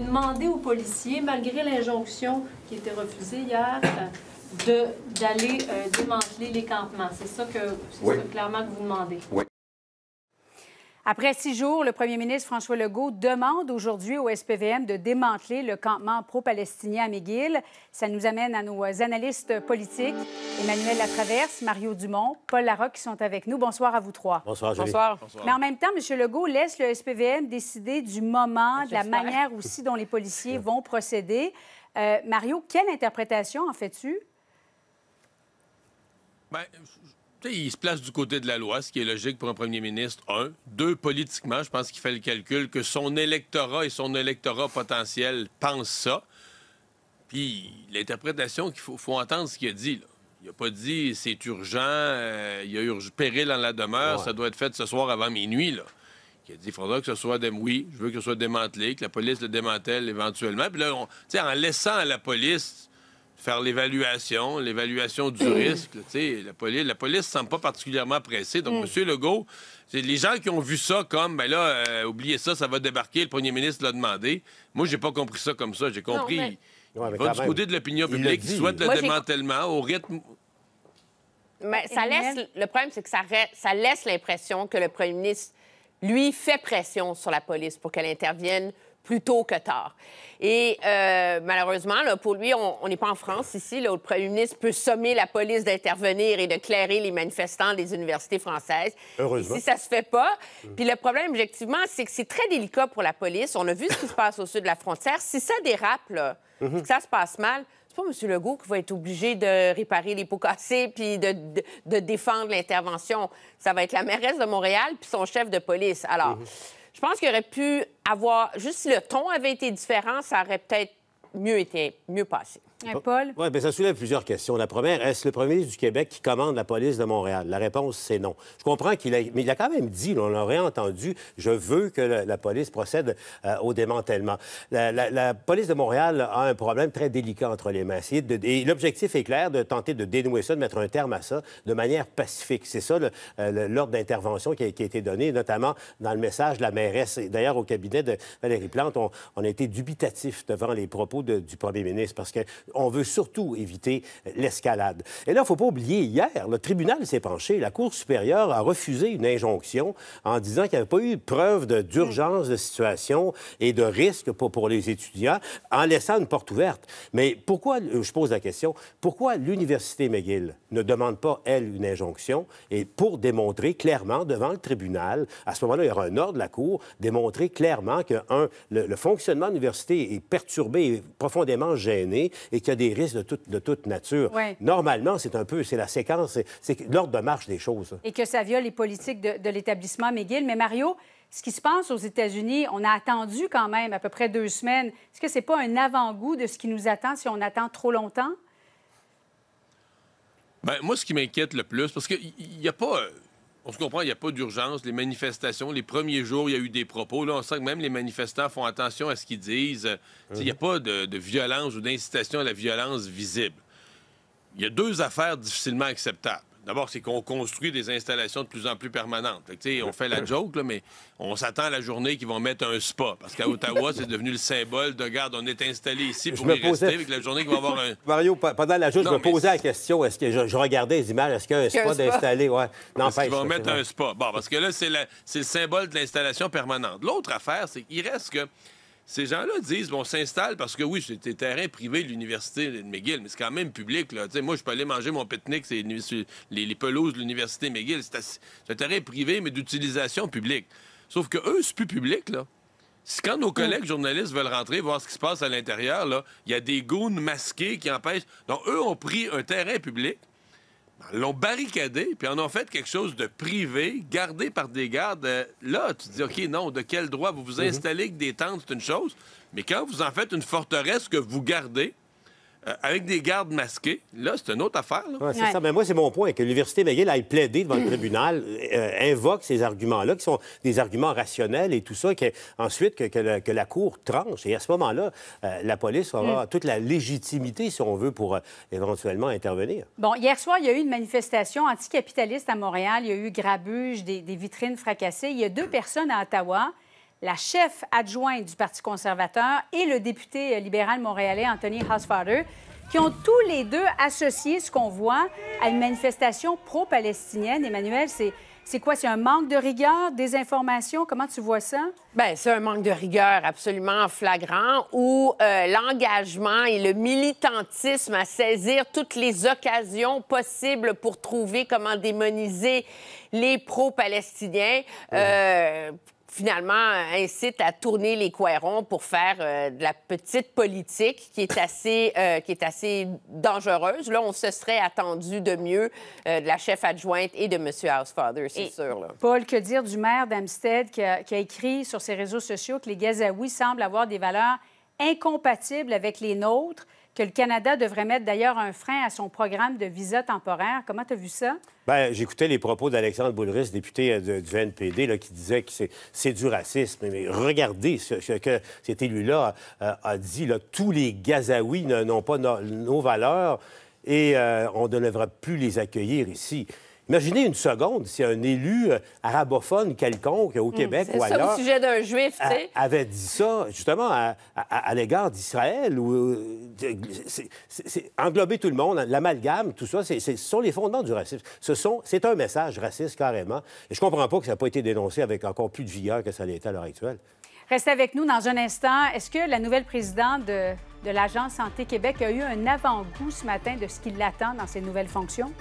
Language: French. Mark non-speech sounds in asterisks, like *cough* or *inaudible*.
demandez aux policiers, malgré l'injonction qui était refusée hier, euh, d'aller euh, démanteler les campements. C'est ça que clairement que vous demandez. Oui. Après six jours, le premier ministre François Legault demande aujourd'hui au SPVM de démanteler le campement pro-palestinien à McGill. Ça nous amène à nos euh, analystes politiques, Emmanuel Latraverse, Mario Dumont, Paul Larocque, qui sont avec nous. Bonsoir à vous trois. Bonsoir, Julie. Bonsoir. Mais en même temps, M. Legault laisse le SPVM décider du moment, de la manière aussi dont les policiers vont procéder. Euh, Mario, quelle interprétation en fais-tu? Bien, il se place du côté de la loi, ce qui est logique pour un premier ministre, un. Deux, politiquement, je pense qu'il fait le calcul que son électorat et son électorat potentiel pensent ça. Puis l'interprétation qu'il faut, entendre ce qu'il a dit. Il n'a pas dit c'est urgent, euh, il y a eu péril dans la demeure, ça doit être fait ce soir avant minuit. Là. Il a dit il faudra que ce soit. Dé... Oui, je veux que ce soit démantelé, que la police le démantèle éventuellement. Puis là, on... en laissant à la police faire l'évaluation, l'évaluation du mm. risque. La police, la police semble pas particulièrement pressée. Donc, mm. Monsieur M. Legault, les gens qui ont vu ça comme, ben là, euh, oubliez ça, ça va débarquer, le premier ministre l'a demandé. Moi, j'ai pas compris ça comme ça. J'ai compris. Il de l'opinion publique, il souhaite le démantèlement au rythme. Mais ça laisse. Le problème, c'est que ça, ça laisse l'impression que le premier ministre, lui, fait pression sur la police pour qu'elle intervienne plus tôt que tard. Et euh, malheureusement, là, pour lui, on n'est pas en France ici. où le premier ministre peut sommer la police d'intervenir et de clairer les manifestants des universités françaises. Heureusement. si ça se fait pas. Puis le problème, objectivement, c'est que c'est très délicat pour la police. On a vu ce qui se passe au sud de la frontière. Si ça dérape, là, mhm. ça se passe mal, c'est pas M. Legault qui va être obligé de réparer les pots cassés puis de, défendre l'intervention. Ça va être la mairesse de Montréal puis son chef de police. Alors. Mhm. Je pense qu'il aurait pu avoir. Juste si le ton avait été différent, ça aurait peut-être mieux, été, mieux passé. Oh. Paul? Oui, bien, ça soulève plusieurs questions. La première, est-ce le premier ministre du Québec qui commande la police de Montréal? La réponse, c'est non. Je comprends qu'il a... Mais il a quand même dit, on l'aurait entendu, je veux que la, police procède euh, au démantèlement. La, police de Montréal a un problème très délicat entre les mains. et l'objectif est clair, de tenter de dénouer ça, de mettre un terme à ça de manière pacifique. C'est ça euh, l'ordre d'intervention qui, a été donné, notamment dans le message de la mairesse. D'ailleurs, au cabinet de Valérie Plante, on, a été dubitatif devant les propos du premier ministre parce que on veut surtout éviter l'escalade. Et là, il ne faut pas oublier, hier, le tribunal s'est penché. La Cour supérieure a refusé une injonction en disant qu'il n'y avait pas eu preuve d'urgence de, situation et de risque pour, les étudiants, en laissant une porte ouverte. Mais pourquoi, euh, je pose la question, pourquoi l'Université McGill ne demande pas, elle, une injonction et pour démontrer clairement devant le tribunal, à ce moment-là, il y aura un ordre de la Cour, démontrer clairement que, un, le, fonctionnement de l'université est perturbé et profondément gêné et il y a des risques de, de toute nature. Normalement, c'est un peu, c'est la séquence, c'est l'ordre de marche des choses. Et que ça viole les politiques de, de l'établissement McGill. Mais Mario, ce qui se passe aux États-Unis, on a attendu quand même à peu près deux semaines. Est-ce que ce n'est pas un avant-goût de ce qui nous attend si on attend trop longtemps? Bien, moi, ce qui m'inquiète le plus, parce qu'il n'y a pas euh, on se comprend, il n'y a pas d'urgence. Les manifestations, les premiers jours, il y a eu des propos. Là, on sent que même les manifestants font attention à ce qu'ils disent. Euh, il n'y a pas de violence ou d'incitation à la violence visible. Il y a deux affaires difficilement acceptables. D'abord, c'est qu'on construit des installations de plus en plus permanentes. on fait la joke, mais on s'attend à la journée qu'ils vont mettre un spa. Parce qu'à Ottawa, *laughs* c'est devenu le symbole de garde. On est installé ici pour je y rester la journée *laughs* Mario, pendant la je me posais la question est-ce que je, regardais les images, est-ce qu'il y a un spa, d'installé? ouais. Ils vont mettre un spa. parce que là, c'est le symbole de l'installation permanente. L'autre affaire, c'est qu'il reste que ces gens-là disent, bon, s'installe parce que oui, c'est des terrain privé de l'université de McGill, mais c'est quand même public. Là. moi, je peux aller manger mon pique-nique, c'est les, pelouses de l'université McGill. C'est un terrain privé, mais d'utilisation publique. Sauf que eux, c'est plus public, là. Quand nos mm. collègues journalistes veulent rentrer, voir ce qui se passe à l'intérieur, il y a des goons masqués qui empêchent. Donc, eux ont pris un terrain public l'ont barricadé, puis en ont fait quelque chose de privé, gardé par des gardes. Euh, là, tu dis, OK, non, de quel droit vous vous mhm. installez que des tentes, c'est une chose. Mais quand vous en faites une forteresse que vous gardez, euh, avec des gardes masqués. Là, c'est une autre affaire. c'est ça. Mais moi, c'est mon point, que l'Université McGill aille plaider devant le tribunal, euh, euh, invoque ces arguments-là, qui sont des arguments rationnels et tout ça, que, ensuite que, la Cour tranche. Et à ce moment-là, la police aura mm. toute la légitimité, si on veut, pour éventuellement intervenir. Bon, hier soir, il y a eu une manifestation anticapitaliste à Montréal. Il y a eu grabuge, des, des vitrines fracassées. Il y a deux personnes à Ottawa la chef adjointe du Parti conservateur et le député libéral montréalais Anthony Hausfader, qui ont tous les deux associé ce qu'on voit à une manifestation pro-palestinienne. Emmanuel, c'est... C'est quoi? C'est un manque de rigueur, des informations? Comment tu vois ça? Bien, c'est un manque de rigueur absolument flagrant où euh, l'engagement et le militantisme à saisir toutes les occasions possibles pour trouver comment démoniser les pro-palestiniens. Euh, finalement, euh, incite à tourner les coirons pour faire euh, de la petite politique qui est assez, euh, qui est assez dangereuse. Là, on se serait attendu de mieux de la chef adjointe et de M. Housefather, c'est sûr. Paul, que dire du maire d'Amstead qui, qui, a écrit sur ses réseaux sociaux que les Gazaouis semblent avoir des valeurs incompatibles avec les nôtres? que le Canada devrait mettre d'ailleurs un frein à son programme de visa temporaire. Comment tu as vu ça? Bien, j'écoutais les propos d'Alexandre Boulris, député euh, du NPD, là, qui disait que c'est du racisme. Mais regardez ce, que cet élu-là euh, a, dit. tous les Gazaouis n'ont pas nos valeurs et euh, on ne devrait plus les accueillir ici. Imaginez une seconde si un élu euh, arabophone quelconque au hmm, Québec ou ailleurs au sujet d'un juif, a, avait dit ça justement à, l'égard d'Israël ou euh, englober tout le monde, l'amalgame, tout ça, ce sont les fondements du racisme. Ce c'est un message raciste carrément. Et je comprends pas que ça n'a pas été dénoncé avec encore plus de vigueur que ça l'était à l'heure actuelle. Restez avec nous dans un instant. Est-ce que la nouvelle présidente de, de l'Agence Santé Québec a eu un avant-goût ce matin de ce qui l'attend dans ses nouvelles fonctions?